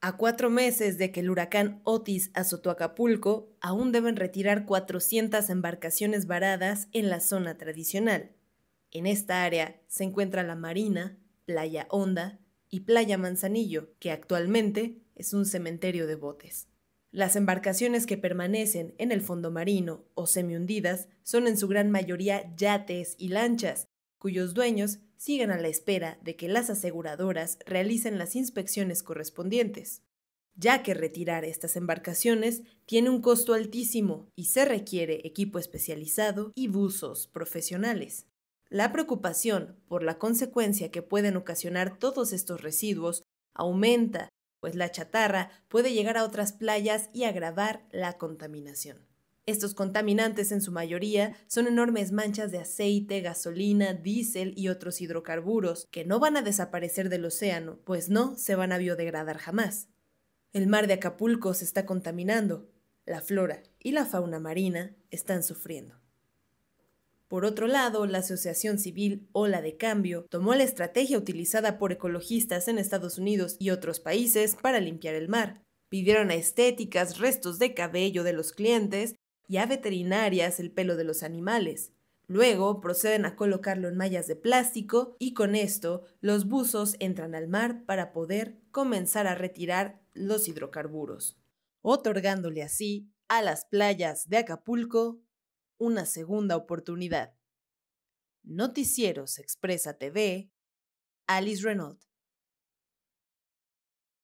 A cuatro meses de que el huracán Otis azotó Acapulco, aún deben retirar 400 embarcaciones varadas en la zona tradicional. En esta área se encuentra la Marina, Playa Honda y Playa Manzanillo, que actualmente es un cementerio de botes. Las embarcaciones que permanecen en el fondo marino o semihundidas son en su gran mayoría yates y lanchas, cuyos dueños siguen a la espera de que las aseguradoras realicen las inspecciones correspondientes, ya que retirar estas embarcaciones tiene un costo altísimo y se requiere equipo especializado y buzos profesionales. La preocupación por la consecuencia que pueden ocasionar todos estos residuos aumenta, pues la chatarra puede llegar a otras playas y agravar la contaminación. Estos contaminantes en su mayoría son enormes manchas de aceite, gasolina, diésel y otros hidrocarburos que no van a desaparecer del océano, pues no se van a biodegradar jamás. El mar de Acapulco se está contaminando, la flora y la fauna marina están sufriendo. Por otro lado, la Asociación Civil Ola de Cambio tomó la estrategia utilizada por ecologistas en Estados Unidos y otros países para limpiar el mar. Pidieron a estéticas restos de cabello de los clientes y veterinarias el pelo de los animales. Luego proceden a colocarlo en mallas de plástico y con esto los buzos entran al mar para poder comenzar a retirar los hidrocarburos, otorgándole así a las playas de Acapulco una segunda oportunidad. Noticieros Expresa TV, Alice Renault.